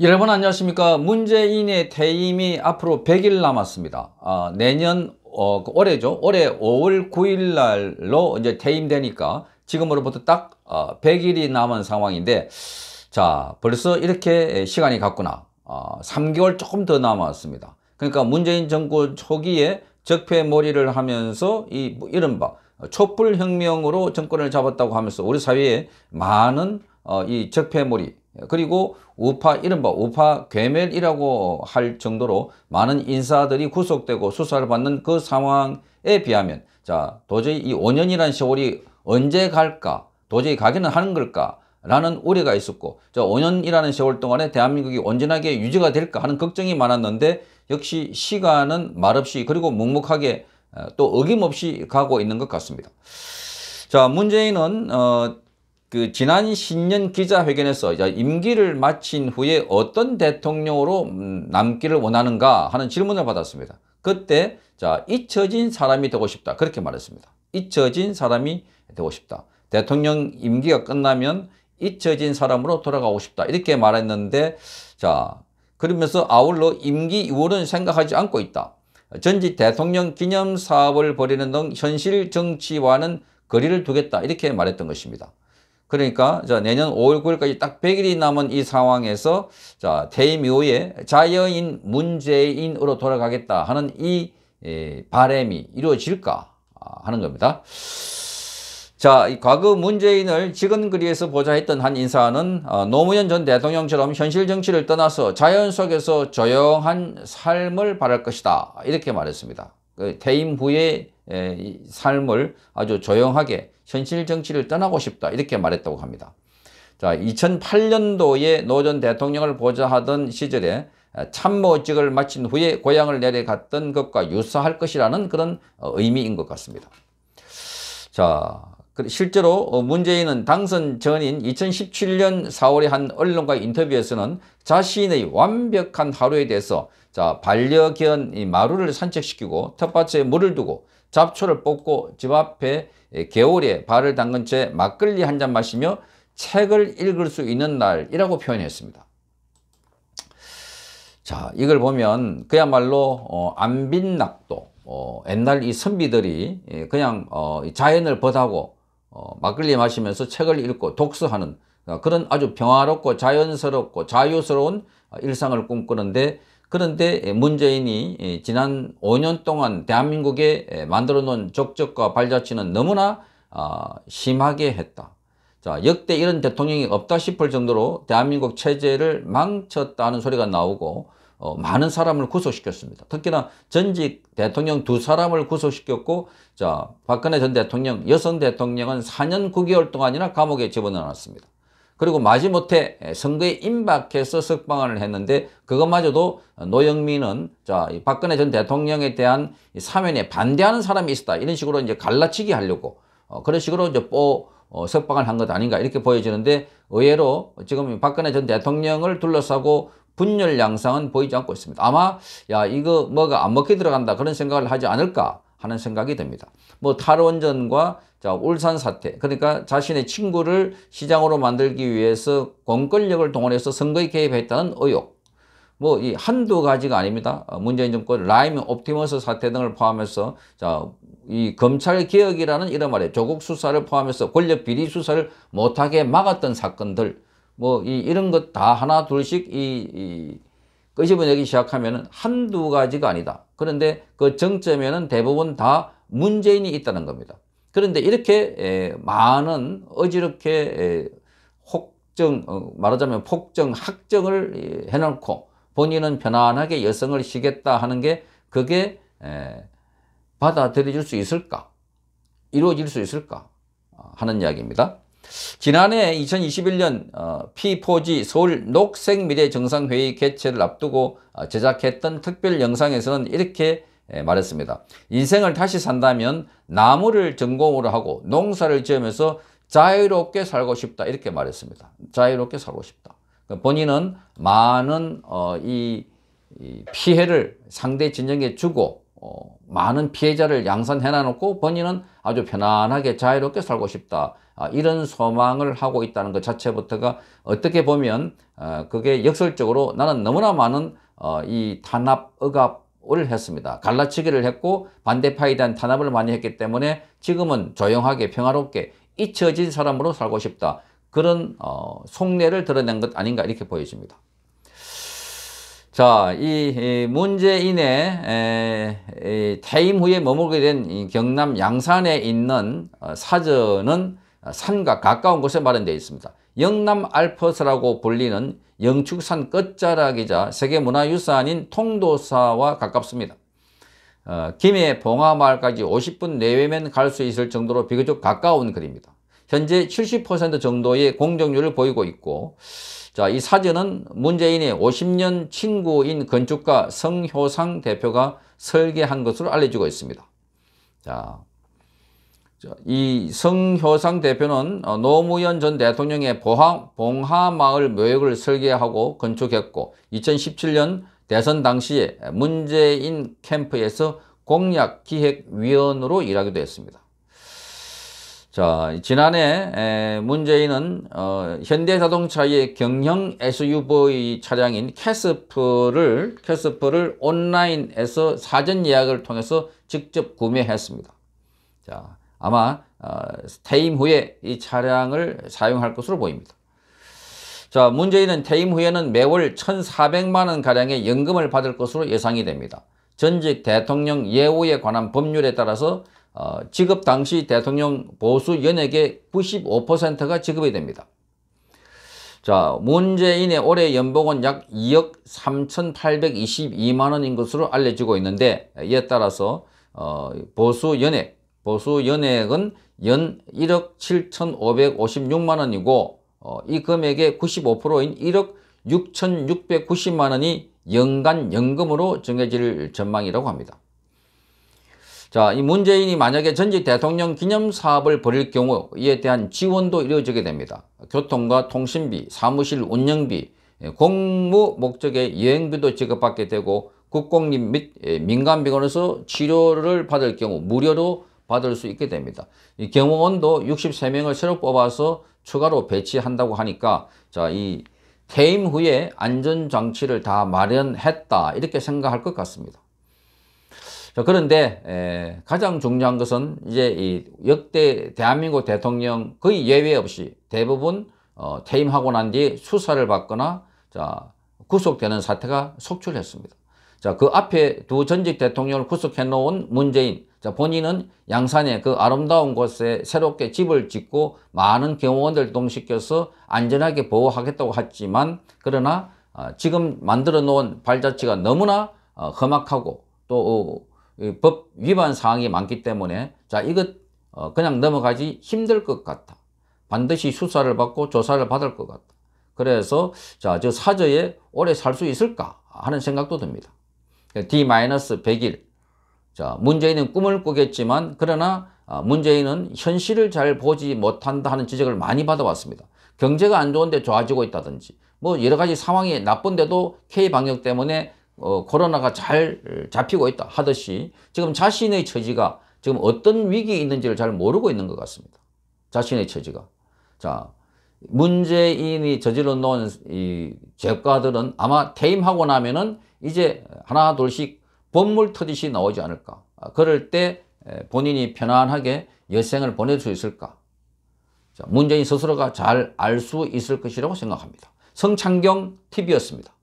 여러분 안녕하십니까 문재인의 퇴임이 앞으로 100일 남았습니다 아, 내년 어, 그 올해죠 올해 5월 9일 날로 이제 퇴임되니까 지금으로부터 딱 어, 100일이 남은 상황인데 자 벌써 이렇게 시간이 갔구나 어, 아, 3개월 조금 더 남았습니다 그러니까 문재인 정권 초기에 적폐몰이를 하면서 이 뭐, 이른바 촛불혁명으로 정권을 잡았다고 하면서 우리 사회에 많은 어, 이 적폐몰이 그리고 우파 이른바 우파 괴멸이라고 할 정도로 많은 인사들이 구속되고 수사를 받는 그 상황에 비하면 자 도저히 이 5년이라는 세월이 언제 갈까 도저히 가기는 하는 걸까 라는 우려가 있었고 자 5년이라는 세월 동안에 대한민국이 온전하게 유지가 될까 하는 걱정이 많았는데 역시 시간은 말없이 그리고 묵묵하게 어, 또 어김없이 가고 있는 것 같습니다. 자 문재인은 어, 그 지난 신년 기자회견에서 임기를 마친 후에 어떤 대통령으로 음, 남기를 원하는가 하는 질문을 받았습니다. 그때 자 잊혀진 사람이 되고 싶다 그렇게 말했습니다. 잊혀진 사람이 되고 싶다. 대통령 임기가 끝나면 잊혀진 사람으로 돌아가고 싶다 이렇게 말했는데 자 그러면서 아울러 임기 이후는 생각하지 않고 있다. 전직 대통령 기념사업을 벌이는 등 현실 정치와는 거리를 두겠다 이렇게 말했던 것입니다. 그러니까 자, 내년 5월 9일까지 딱 100일이 남은 이 상황에서 자, 퇴임 이후에 자연인 문재인으로 돌아가겠다 하는 이 예, 바램이 이루어질까 아, 하는 겁니다. 자, 과거 문재인을 직원거리에서 보좌했던 한 인사는 어, 노무현 전 대통령처럼 현실 정치를 떠나서 자연 속에서 조용한 삶을 바랄 것이다. 이렇게 말했습니다. 그 퇴임 후의 예, 삶을 아주 조용하게 현실 정치를 떠나고 싶다 이렇게 말했다고 합니다. 자, 2008년도에 노 전 대통령을 보좌하던 시절에 참모직을 마친 후에 고향을 내려갔던 것과 유사할 것이라는 그런 의미인 것 같습니다. 자, 그 실제로 문재인은 당선 전인 2017년 4월에 한 언론과 인터뷰에서는 자신의 완벽한 하루에 대해서 자 반려견 마루를 산책시키고 텃밭에 물을 두고 잡초를 뽑고 집 앞에 개울에 발을 담근 채 막걸리 한 잔 마시며 책을 읽을 수 있는 날이라고 표현했습니다. 자, 이걸 보면 그야말로 어, 안빈낙도 어, 옛날 이 선비들이 예, 그냥 어, 자연을 벗하고 어, 막걸리 마시면서 책을 읽고 독서하는 어, 그런 아주 평화롭고 자연스럽고 자유스러운 어, 일상을 꿈꾸는데 그런데 문재인이 예, 지난 5년 동안 대한민국에 예, 만들어 놓은 적적과 발자취는 너무나 어, 심하게 했다. 자, 역대 이런 대통령이 없다 싶을 정도로 대한민국 체제를 망쳤다는 소리가 나오고 어, 많은 사람을 구속시켰습니다. 특히나 전직 대통령 두 사람을 구속시켰고 자 박근혜 전 대통령 여성 대통령은 4년 9개월 동안이나 감옥에 집어넣었습니다. 그리고 마지못해 선거에 임박해서 석방을 했는데 그것마저도 노영민은 자 박근혜 전 대통령에 대한 사면에 반대하는 사람이 있었다 이런 식으로 이제 갈라치기 하려고 어, 그런 식으로 이제 뽀 어, 석방을 한 것 아닌가 이렇게 보여지는데 의외로 지금 박근혜 전 대통령을 둘러싸고 분열 양상은 보이지 않고 있습니다. 아마 야 이거 뭐가 안 먹게 들어간다 그런 생각을 하지 않을까 하는 생각이 듭니다. 뭐 탈원전과 자, 울산 사태 그러니까 자신의 친구를 시장으로 만들기 위해서 권권력을 동원해서 선거에 개입했다는 의혹 뭐 이 한두 가지가 아닙니다. 어, 문재인 정권 라임 옵티머스 사태 등을 포함해서 자, 이 검찰 개혁이라는 이런 말에 조국 수사를 포함해서 권력 비리 수사를 못하게 막았던 사건들 뭐 이, 이런 것 다 하나 둘씩 이, 이 끄집어내기 시작하면 한두 가지가 아니다. 그런데 그 정점에는 대부분 다 문재인이 있다는 겁니다. 그런데 이렇게 많은 어지럽게 혹정, 어, 말하자면 폭정, 학정을 해놓고 본인은 편안하게 여성을 쉬겠다 하는 게 그게 받아들여질 수 있을까? 이루어질 수 있을까? 아, 하는 이야기입니다. 지난해 2021년 어, P4G 서울 녹색미래정상회의 개최를 앞두고 어, 제작했던 특별 영상에서는 이렇게 말했습니다. 인생을 다시 산다면 나무를 전공으로 하고 농사를 지으면서 자유롭게 살고 싶다 이렇게 말했습니다. 자유롭게 살고 싶다. 그 본인은 많은 어, 이 피해를 상대 진영에 주고 많은 피해자를 양산해놔놓고 본인은 아주 편안하게 자유롭게 살고 싶다. 아, 이런 소망을 하고 있다는 것 자체부터가 어떻게 보면 어, 그게 역설적으로 나는 너무나 많은 어, 이 탄압, 억압을 했습니다. 갈라치기를 했고 반대파에 대한 탄압을 많이 했기 때문에 지금은 조용하게 평화롭게 잊혀진 사람으로 살고 싶다. 그런 어, 속내를 드러낸 것 아닌가 이렇게 보여집니다. 자, 이 문재인의 퇴임 후에 머물게 된 경남 양산에 있는 어, 사전은 산과 가까운 곳에 마련되어 있습니다. 영남 알프스라고 불리는 영축산 끝자락이자 세계문화유산인 통도사와 가깝습니다. 어, 김해 봉화마을까지 50분 내외면 갈 수 있을 정도로 비교적 가까운 거리입니다. 현재 70% 정도의 공정률을 보이고 있고 자, 이 사진은 문재인의 50년 친구인 건축가 성효상 대표가 설계한 것으로 알려지고 있습니다. 자, 이 성효상 대표는 어, 노무현 전 대통령의 보하, 봉하마을 묘역을 설계하고 건축했고 2017년 대선 당시에 문재인 캠프에서 공약기획위원으로 일하기도 했습니다. 자, 지난해 문재인은 어, 현대자동차의 경형 SUV 차량인 캐스프를 캐스프를 온라인에서 사전 예약을 통해서 직접 구매했습니다. 자, 아마 어, 퇴임 후에 이 차량을 사용할 것으로 보입니다. 자, 문재인은 퇴임 후에는 매월 1,400만 원 가량의 연금을 받을 것으로 예상이 됩니다. 전직 대통령 예우에 관한 법률에 따라서 어, 지급 당시 대통령 보수 연예계 95%가 지급이 됩니다. 자, 문재인의 올해 연봉은 약 2억 3,822만 원인 것으로 알려지고 있는데 이에 따라서 어, 보수 연액, 보수 연액은 연 1억 7,556만 원이고 어, 이 금액의 95%인 1억 6,690만 원이 연간 연금으로 정해질 전망이라고 합니다. 자, 이 문재인이 만약에 전직 대통령 기념 사업을 벌일 경우 이에 대한 지원도 이루어지게 됩니다. 교통과 통신비, 사무실 운영비, 예, 공무 목적의 여행비도 지급받게 되고 국공립 및 예, 민간병원에서 치료를 받을 경우 무료로 받을 수 있게 됩니다. 이 경호원도 63명을 새로 뽑아서 추가로 배치한다고 하니까 자, 이 퇴임 후에 안전장치를 다 마련했다 이렇게 생각할 것 같습니다. 그런데 가장 중요한 것은 이제 이 역대 대한민국 대통령 거의 예외 없이 대부분 어, 퇴임하고 난 뒤 수사를 받거나 자, 구속되는 사태가 속출했습니다. 자, 그 앞에 두 전직 대통령을 구속해 놓은 문재인. 자, 본인은 양산의 그 아름다운 곳에 새롭게 집을 짓고 많은 경호원들 동시켜서 안전하게 보호하겠다고 했지만, 그러나, 아, 지금 만들어 놓은 발자취가 너무나 어, 험악하고 또 어, 법 위반 사항이 많기 때문에 자 이것 어, 그냥 넘어가지 힘들 것 같다. 반드시 수사를 받고 조사를 받을 것 같다. 그래서 자 저 사저에 오래 살 수 있을까 하는 생각도 듭니다. D-100일 자 문재인은 꿈을 꾸겠지만 그러나 아, 문재인은 현실을 잘 보지 못한다 하는 지적을 많이 받아왔습니다. 경제가 안 좋은데 좋아지고 있다든지 뭐 여러 가지 상황이 나쁜데도 K방역 때문에 어, 코로나가 잘 잡히고 있다 하듯이 지금 자신의 처지가 지금 어떤 위기에 있는지를 잘 모르고 있는 것 같습니다. 자신의 처지가. 자, 문재인이 저질러 놓은 이 재과들은 아마 퇴임하고 나면은 이제 하나 둘씩 법물 터듯이 나오지 않을까. 아, 그럴 때 본인이 편안하게 여생을 보낼 수 있을까. 자, 문재인 스스로가 잘 알 수 있을 것이라고 생각합니다. 성창경 TV였습니다.